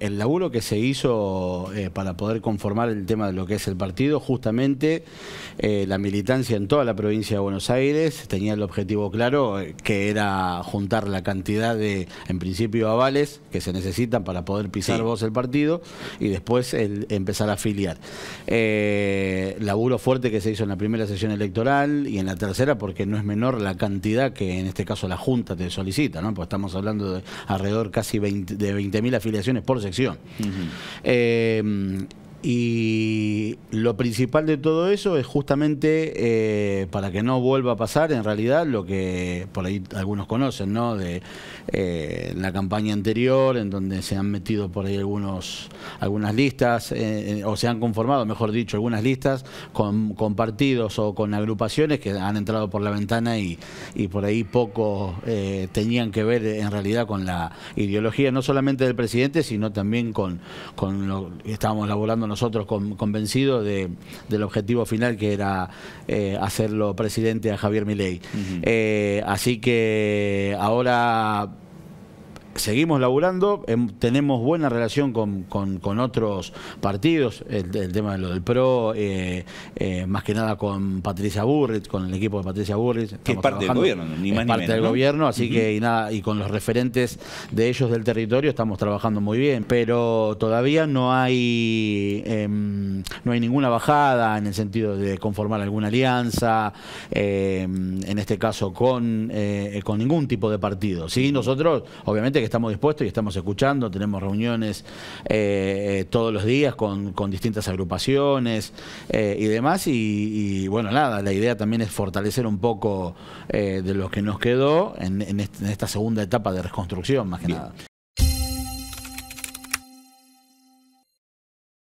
el laburo que se hizo eh, para poder conformar el tema de lo que es el partido, justamente eh, la militancia en toda la provincia de Buenos Aires tenía el objetivo claro eh, que era juntar la cantidad de, en principio, avales que se necesitan para poder pisar voz vos el partido y después empezar a afiliar. laburo fuerte que se hizo en la primera sesión electoral y en la tercera, porque no es menor la cantidad que en este caso la Junta te solicita, ¿no? Porque estamos hablando de alrededor casi de 20.000 afiliaciones por sesión sección. Y lo principal de todo eso es justamente eh, para que no vuelva a pasar, en realidad, lo que por ahí algunos conocen, ¿no? De eh, la campaña anterior, en donde se han metido por ahí algunos, algunas listas, eh, o se han conformado, mejor dicho, algunas listas con, con, partidos o con agrupaciones que han entrado por la ventana y, y por ahí poco tenían que ver en realidad con la ideología, no solamente del presidente, sino también con, con lo que estábamos elaborando nosotros convencidos de, del objetivo final que era eh, hacerlo presidente a Javier Milei. Eh, así que ahora seguimos laburando, em, tenemos buena relación con, otros partidos, el, tema de lo del PRO, eh, eh, más que nada con Patricia Burrit, con el equipo de Patricia Burrit. Que es parte del gobierno, ni más parte del gobierno, así que y nada, y con los referentes de ellos del territorio estamos trabajando muy bien, pero todavía no hay, em, no hay ninguna bajada en el sentido de conformar alguna alianza, em, en este caso con, eh, con ningún tipo de partido. Sí, nosotros, obviamente, que estamos dispuestos y estamos escuchando, tenemos reuniones eh, eh, todos los días con, distintas agrupaciones eh, y demás, y, bueno, nada, la idea también es fortalecer un poco de lo que nos quedó en, esta segunda etapa de reconstrucción, más que nada.